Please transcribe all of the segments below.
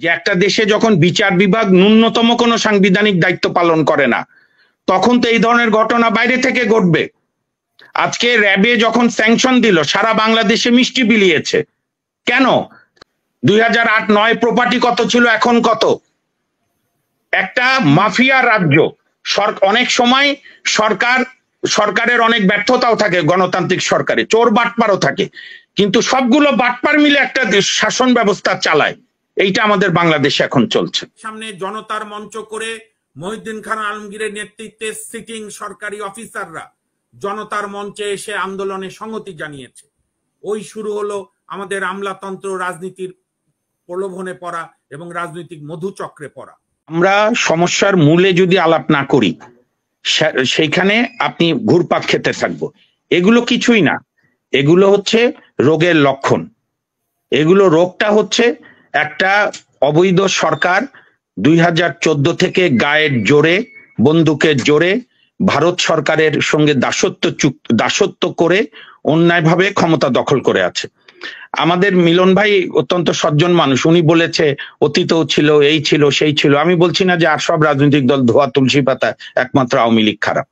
যে একটা দেশে যখন বিচার বিভাগ ন্যূনতম কোনো সাংবিধানিক দায়িত্ব পালন করে না তখন তো এই ধরনের ঘটনা বাইরে থেকে ঘটবে আজকে র্যাবে যখন স্যাংশন দিল সারা বাংলাদেশে মিষ্টি বিলিয়েছে কেন দুই হাজার আট নয় প্রপার্টি কত ছিল এখন কত একটা মাফিয়া রাজ্য অনেক সময় সরকার সরকারের অনেক ব্যর্থতাও থাকে গণতান্ত্রিক সরকারে চোর বাটপারও থাকে কিন্তু সবগুলো বাটপার মিলে একটা শাসন ব্যবস্থা চালায় এইটা আমাদের বাংলাদেশে এখন চলছে সামনে জনতার মঞ্চ করে মহিউদ্দিন খান আলমগীরের নেতৃত্বে সিটিং সরকারি অফিসাররা জনতার মঞ্চে এসে আন্দোলনে সংহতি জানিয়েছে ওই শুরু হলো আমাদের আমলাতন্ত্র রাজনীতির প্রলোভনে পড়া এবং রাজনৈতিক মধুচক্রে পড়া আমরা সমস্যার মূলে যদি আলাপ না করি সেইখানে আপনি ঘুরপাক খেতে থাকবো এগুলো কিছুই না এগুলো হচ্ছে রোগের লক্ষণ এগুলো রোগটা হচ্ছে একটা অবৈধ সরকার দুই থেকে গায়ের জোরে বন্দুকের জোরে ভারত সরকারের সঙ্গে দাসত্ব দাসত্ব করে অন্যায়ভাবে ক্ষমতা দখল করে আছে আমাদের মিলন ভাই অত্যন্ত সজ্জন মানুষ উনি বলেছে অতীতও ছিল এই ছিল সেই ছিল আমি বলছি না যে আর সব রাজনৈতিক দল ধোয়া তুলসী পাতা একমাত্র আওয়ামী লীগ খারাপ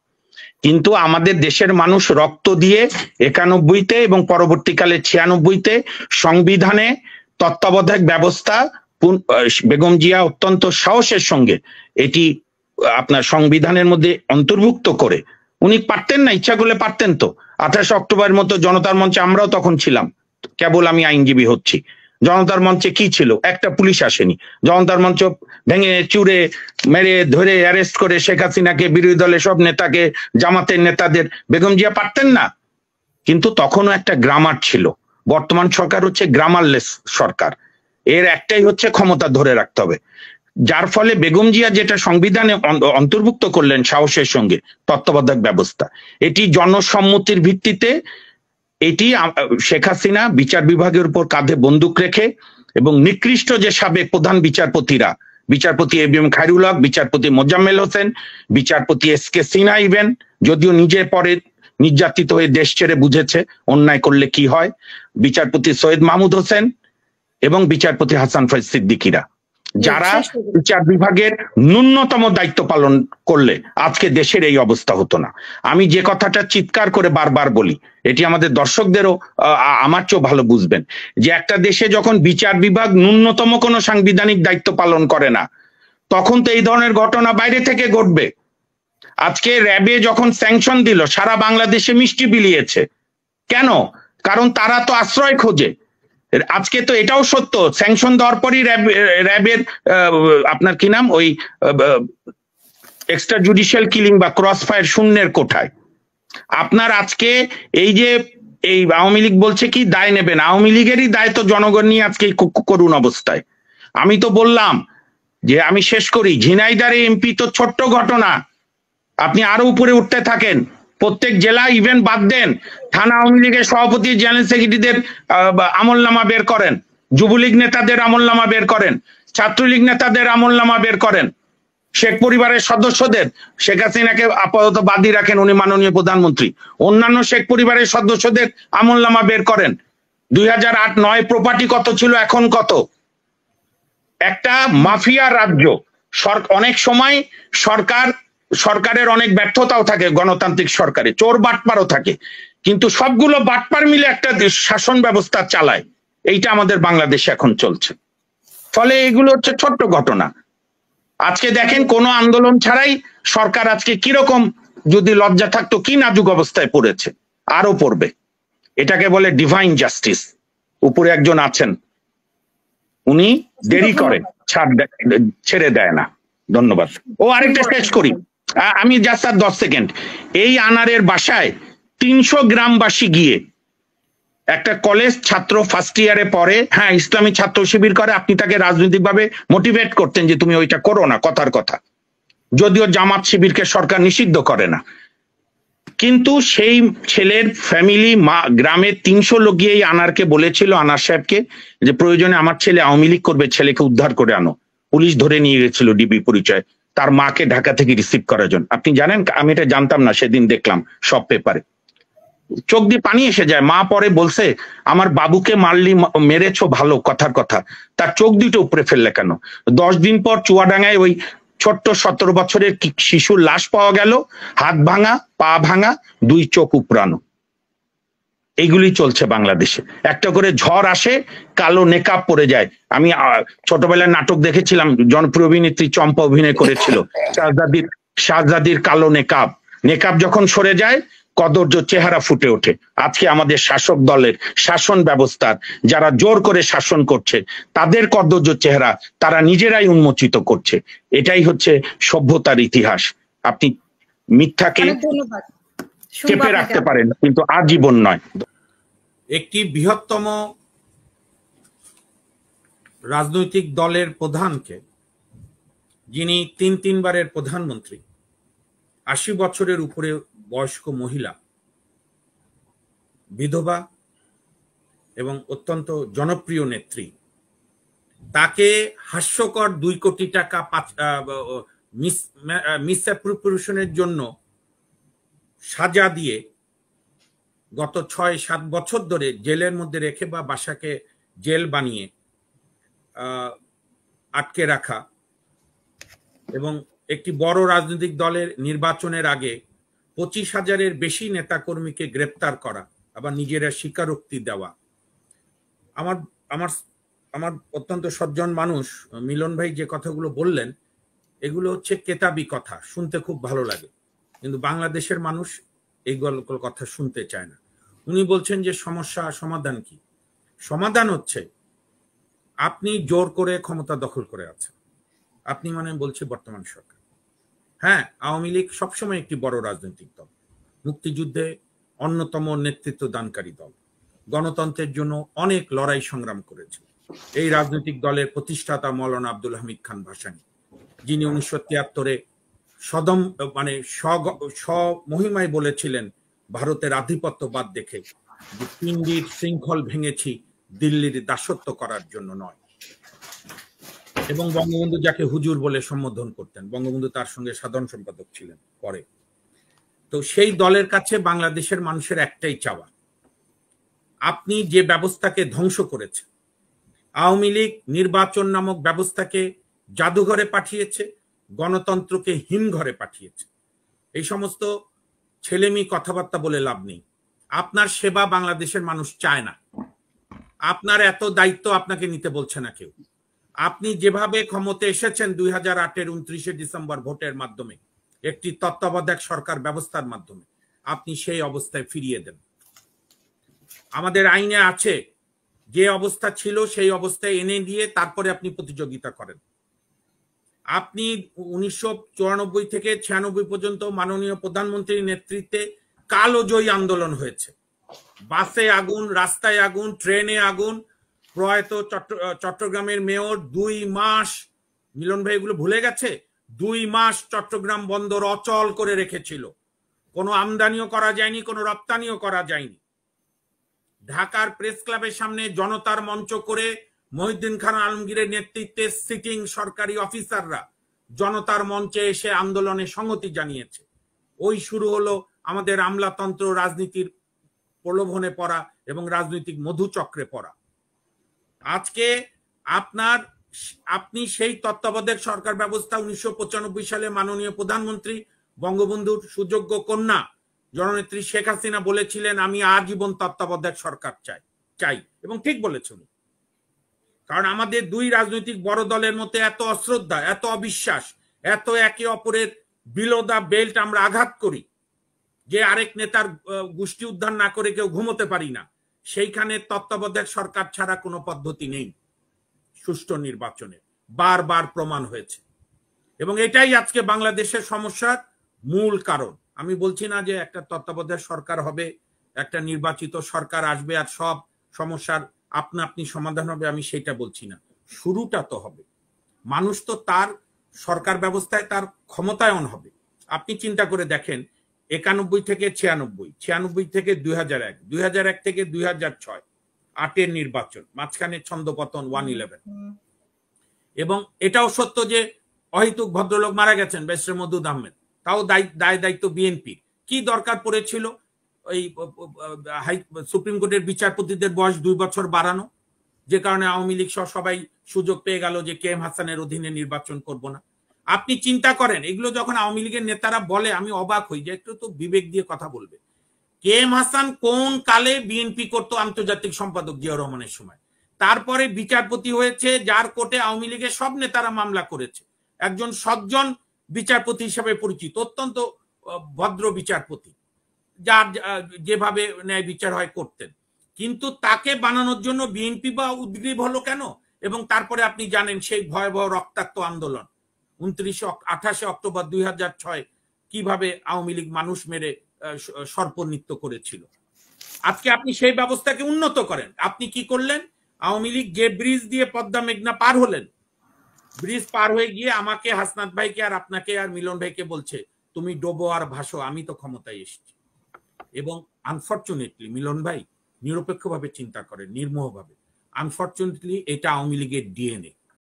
কিন্তু আমাদের দেশের মানুষ রক্ত দিয়ে একানব্বইতে এবং পরবর্তীকালে ছিয়ানব্বইতে সংবিধানে তত্ত্বাবধায়ক ব্যবস্থা বেগম জিয়া অত্যন্ত সাহসের সঙ্গে এটি আপনার সংবিধানের মধ্যে অন্তর্ভুক্ত করে উনি পারতেন না ইচ্ছা করলে পারতেন তো আঠাশ অক্টোবরের মতো জনতার মঞ্চে আমরাও তখন ছিলাম কেবল আমি আইনজীবী হচ্ছি জনতার মঞ্চে কি ছিল একটা পুলিশ আসেনি জনতার মঞ্চ ভেঙে চুরে মেরে ধরে অ্যারেস্ট করে শেখ হাসিনাকে বিরোধী দলের সব নেতাকে জামাতের নেতাদের বেগম জিয়া পারতেন না কিন্তু তখনও একটা গ্রামার ছিল বর্তমান সরকার হচ্ছে গ্রামারলেস সরকার এর একটাই হচ্ছে ক্ষমতা ধরে রাখতে হবে যার ফলে বেগম জিয়া যেটা সংবিধানে অন্তর্ভুক্ত করলেন সাহসের সঙ্গে তত্ত্বাবধায়ক ব্যবস্থা এটি জনসম্মতির ভিত্তিতে এটি শেখ হাসিনা বিচার বিভাগের উপর কাঁধে বন্দুক রেখে এবং নিকৃষ্ট যে সাবেক প্রধান বিচারপতিরা বিচারপতি A B M Khairul Haque বিচারপতি মোজাম্মেল হোসেন বিচারপতি এস কে সিনা ইভেন যদিও নিজে পরে নির্যাতিত হয়ে দেশ ছেড়ে বুঝেছে অন্যায় করলে কি হয় বিচারপতি সৈয়দ মাহমুদ হোসেন এবং বিচারপতি হাসান ফয়েজ সিদ্দিকিরা যারা বিচার বিভাগের ন্যূনতম দায়িত্ব পালন করলে আজকে দেশের এই অবস্থা হতো না আমি যে কথাটা চিৎকার করে বারবার বলি এটি আমাদের দর্শকদেরও আমার চেয়েও ভালো বুঝবেন যে একটা দেশে যখন বিচার বিভাগ ন্যূনতম কোনো সাংবিধানিক দায়িত্ব পালন করে না তখন তো এই ধরনের ঘটনা বাইরে থেকে ঘটবে আজকে র্যাবে যখন স্যাংশন দিল সারা বাংলাদেশে মিষ্টি বিলিয়েছে কেন কারণ তারা তো আশ্রয় খোঁজে আজকে তো এটাও সত্য স্যাংশন দেওয়ার পরই র্যাবের আপনার কি নাম ওই এক্সট্রা জুডিশিয়াল কিলিং বা ক্রস ফায়ার শূন্যের কোঠায় আপনার আজকে এই যে এই আওয়ামী লীগ বলছে কি দায় নেবেন আওয়ামী লীগেরই দায় তো জনগণ নিয়ে আজকে করুন অবস্থায় আমি তো বললাম যে আমি শেষ করি ঝিনাইদারে এমপি তো ছোট্ট ঘটনা আপনি আরো উপরে উঠতে থাকেন প্রত্যেক জেলা ইভেন বাদ দেন থানা আওয়ামী লীগের সভাপতি জেনারেল সেক্রেটারিদের আমলনামা বের করেন যুবলীগ নেতাদের আমলনামা বের করেন ছাত্রলীগ নেতাদের আমলনামা বের করেন শেখ পরিবারের সদস্যদের শেখ হাসিনাকে আপাতত বাদী রাখেন উনি মাননীয় প্রধানমন্ত্রী অন্যান্য শেখ পরিবারের সদস্যদের আমলনামা বের করেন দুই হাজার আট নয় প্রপার্টি কত ছিল এখন কত একটা মাফিয়া রাজ্য অনেক সময় সরকার সরকারের অনেক ব্যর্থতাও থাকে গণতান্ত্রিক সরকারে চোর বাটপারও থাকে কিন্তু সবগুলো বাটপার মিলে একটা শাসন ব্যবস্থা চালায় এইটা আমাদের বাংলাদেশে এখন চলছে ফলে এগুলো হচ্ছে ছোট্ট ঘটনা আজকে দেখেন কোনো আন্দোলন ছাড়াই সরকার আজকে কিরকম যদি লজ্জা থাকতো কি নাজুক অবস্থায় পড়েছে আরো পড়বে এটাকে বলে ডিভাইন জাস্টিস উপরে একজন আছেন উনি দেরি করেন ছাড় ছেড়ে দেয় না ধন্যবাদ ও আরেকটা শেষ করি আমি যা আর দশ সেকেন্ড এই আনারের বাসায় তিনশো গ্রামবাসী গিয়ে একটা কলেজ ছাত্র ফার্স্ট ইয়ারে পড়ে হ্যাঁ ইসলামী ছাত্র শিবির করে আপনি তাকে রাজনৈতিকভাবে মোটিভেট করতেন যে তুমি ওইটা করো না কথার কথা যদিও জামাত শিবিরকে সরকার নিষিদ্ধ করে না কিন্তু সেই ছেলের ফ্যামিলি মা গ্রামে তিনশো লোক গিয়ে আনারকে বলেছিল আনার সাহেবকে যে প্রয়োজনে আমার ছেলে আওয়ামী লীগ করবে ছেলেকে উদ্ধার করে আনো পুলিশ ধরে নিয়ে গেছিল ডিবি পরিচয় তার মাকে ঢাকা থেকে রিসিভ করার জন্য আপনি জানেন আমি এটা জানতাম না সেদিন দেখলাম সব পেপারে চোখ দিয়ে পানি এসে যায় মা পরে বলছে আমার বাবুকে মারলি মেরেছ ভালো কথার কথা তার চোখ দুটো উপরে ফেললে কেন দশ দিন পর চুয়াডাঙ্গায় ওই ছোট্ট সতেরো বছরের শিশুর লাশ পাওয়া গেল হাত ভাঙা পা ভাঙা দুই চোখ উপরানো এগুলি চলছে বাংলাদেশে একটা করে ঝড় আসে কালো নেকাপ পরে যায় আমি ছোটবেলায় নাটক দেখেছিলাম জনপ্রিয় অভিনেত্রী চম্পা অভিনয় করেছিল শাহজাদির শাহজাদির কালো নেকাব নেকাব যখন সরে যায় কদর্য চেহারা ফুটে ওঠে আজকে আমাদের শাসক দলের শাসন ব্যবস্থার যারা জোর করে শাসন করছে তাদের কদর্য চেহারা তারা নিজেরাই উন্মোচিত করছে এটাই হচ্ছে সভ্যতার ইতিহাস আপনি মিথ্যাকে চেপে রাখতে পারেন কিন্তু আজীবন নয় একটি বৃহত্তম রাজনৈতিক দলের প্রধানকে যিনি তিন তিনবারের প্রধানমন্ত্রী আশি বছরের উপরে বয়স্ক মহিলা বিধবা এবং অত্যন্ত জনপ্রিয় নেত্রী তাকে হাস্যকর দুই কোটি টাকা মিস মিসঅ্যাপ্রোপ্রিয়েশনের জন্য সাজা দিয়ে গত ছয় সাত বছর ধরে জেলের মধ্যে রেখে বা বাসাকে জেল বানিয়ে আটকে রাখা এবং একটি বড় রাজনৈতিক দলের নির্বাচনের আগে পঁচিশ হাজারের বেশি নেতাকর্মীকে গ্রেপ্তার করা আবার নিজেরা স্বীকারোক্তি দেওয়া আমার আমার আমার অত্যন্ত সজ্জন মানুষ মিলন ভাই যে কথাগুলো বললেন এগুলো হচ্ছে কেতাবি কথা শুনতে খুব ভালো লাগে কিন্তু বাংলাদেশের মানুষ এই গল্প কথা শুনতে চায় না উনি বলছেন যে সমস্যা সমাধান কি সমাধান হচ্ছে আপনি জোর করে ক্ষমতা দখল করে আছেন আপনি মানে বলছি বর্তমান সরকার হ্যাঁ আওয়ামী লীগ সবসময় একটি বড় রাজনৈতিক দল মুক্তিযুদ্ধে অন্যতম নেতৃত্ব দানকারী দল গণতন্ত্রের জন্য অনেক লড়াই সংগ্রাম করেছে এই রাজনৈতিক দলের প্রতিষ্ঠাতা মৌলানা আব্দুল হামিদ খান ভাসানী যিনি উনিশশো তিয়াত্তরে সদম মানে স্বমহিমায় বলেছিলেন ভারতের আধিপত্যবাদ দেখে পিন্ডির শৃঙ্খল ভেঙেছি দিল্লির দাসত্ব করার জন্য নয় এবং বঙ্গবন্ধু যাকে হুজুর বলে সম্বোধন করতেন বঙ্গবন্ধু তার সঙ্গে সাধারণ সম্পাদক ছিলেন পরে তো সেই দলের কাছে বাংলাদেশের মানুষের একটাই চাওয়া আপনি যে ব্যবস্থাকে ধ্বংস করেছেন আওয়ামী লীগ নির্বাচন নামক ব্যবস্থাকে জাদুঘরে পাঠিয়েছে গণতন্ত্রকে হিমঘরে পাঠিয়েছে এই সমস্ত ছেলেমেয়ে কথাবার্তা বলে লাভ নেই আপনার সেবা বাংলাদেশের মানুষ চায় না আপনার এত দায়িত্ব আপনাকে নিতে বলছে না কেউ আপনি যেভাবে ক্ষমতা এসেছেন দুই হাজার আটের উনত্রিশে ডিসেম্বর ভোটের মাধ্যমে একটি তত্ত্বাবধায়ক সরকার ব্যবস্থার মাধ্যমে আপনি সেই অবস্থায় ফিরিয়ে দেন আমাদের আইনে আছে যে অবস্থা ছিল সেই অবস্থায় এনে দিয়ে তারপরে আপনি প্রতিযোগিতা করেন আপনি উনিশশো থেকে ছিয়ানব্বই পর্যন্ত মাননীয় প্রধানমন্ত্রীর নেতৃত্বে কালোজয়ী আন্দোলন হয়েছে বাসে আগুন রাস্তায় আগুন ট্রেনে আগুন প্রয়াত চট্টগ্রামের মেয়র দুই মাস মিলন ভাই এগুলো ভুলে গেছে দুই মাস চট্টগ্রাম বন্দর অচল করে রেখেছিল কোনো আমদানিও করা যায়নি কোনো রপ্তানিও করা যায়নি ঢাকার প্রেস ক্লাবের সামনে জনতার মঞ্চ করে মহিউদ্দিন খান আলমগীরের নেতৃত্বে সিটিং সরকারি অফিসাররা জনতার মঞ্চে এসে আন্দোলনে সংহতি জানিয়েছে ওই শুরু হলো আমাদের আমলাতন্ত্র রাজনীতির প্রলোভনে পড়া এবং রাজনৈতিক মধুচক্রে পড়া আজকে আপনার আপনি সেই তত্ত্বাবধায়ক সরকার ব্যবস্থা উনিশশো সালে মাননীয় প্রধানমন্ত্রী বঙ্গবন্ধুর সুযোগ্য কন্যা জননেত্রী শেখ হাসিনা বলেছিলেন আমি আজীবন তত্ত্বাবধায়ক সরকার চাই চাই এবং ঠিক বলেছেন কারণ আমাদের দুই রাজনৈতিক বড় দলের মধ্যে এত অশ্রদ্ধা এত অবিশ্বাস এত একে অপরের বিলো বেল্ট আমরা আঘাত করি যে আরেক নেতার গোষ্ঠী উদ্ধার না করে কেউ ঘুমোতে পারি না সেইখানে তত্ত্বাবধায়ক সরকার ছাড়া কোনো পদ্ধতি নেই সুষ্ঠু নির্বাচনের বারবার প্রমাণ হয়েছে এবং এটাই আজকে বাংলাদেশের সমস্যার মূল কারণ আমি বলছি না যে একটা তত্ত্বাবধায়ক সরকার হবে একটা নির্বাচিত সরকার আসবে আর সব সমস্যার আপনা আপনি সমাধান হবে আমি সেটা বলছি না শুরুটা তো হবে মানুষ তো তার সরকার ব্যবস্থায় তার ক্ষমতায়ন হবে আপনি চিন্তা করে দেখেন একানব্বই থেকে ছিয়ানব্বই ছিয়ানব্বই থেকে দুই হাজার এক দুই হাজার এক থেকে দুই হাজার ছয় আটের নির্বাচন মাঝখানে ছন্দপতন ওয়ান ইলেভেন এবং এটাও সত্য যে অহেতুক ভদ্রলোক মারা গেছেন বেসরে মধুদ আহমেদ তাও দায় দায় দায়িত্ব বিএনপির কি দরকার পড়েছিল ওই হাই সুপ্রিম কোর্টের বিচারপতিদের বয়স দুই বছর বাড়ানো যে কারণে আওয়ামী লীগ সহ সবাই সুযোগ পেয়ে গেল যে কে এম হাসানের অধীনে নির্বাচন করব না আপনি চিন্তা করেন এগুলো যখন আওয়ামী লীগের নেতারা বলে আমি অবাক হই যে একটু তো বিবেক দিয়ে কথা বলবে কে এম হাসান কোন কালে বিএনপি করত আন্তর্জাতিক সম্পাদক জিয়া রহমানের সময় তারপরে বিচারপতি হয়েছে যার কোর্টে আওয়ামী লীগের সব নেতারা মামলা করেছে একজন সজ্জন বিচারপতি হিসেবে পরিচিত অত্যন্ত ভদ্র বিচারপতি যার যেভাবে ন্যায় বিচার হয় করতেন কিন্তু তাকে বানানোর জন্য বিএনপি বা উদ্গ্রীব হলো কেন এবং তারপরে আপনি জানেন সেই ভয়াবহ রক্তাক্ত আন্দোলন উনত্রিশে আঠাশে অক্টোবর দুই হাজার ছয় কিভাবে আওয়ামী লীগ মানুষ মেরে সর্পনৃত্য করেছিল আজকে আপনি সেই ব্যবস্থাকে উন্নত করেন আপনি কি করলেন আওয়ামী লীগ যে ব্রিজ দিয়ে পদ্মা মেঘনা পার হলেন ব্রিজ পার হয়ে গিয়ে আমাকে হাসনাত ভাইকে আর আপনাকে আর মিলন ভাইকে বলছে তুমি ডোবো আর ভাসো আমি তো ক্ষমতায় এসেছি এবং আনফর্চুনেটলি মিলন ভাই নিরপেক্ষভাবে চিন্তা করে নির্মোহভাবে আনফর্চুনেটলি এটা আওয়ামী লীগের ডিএনএ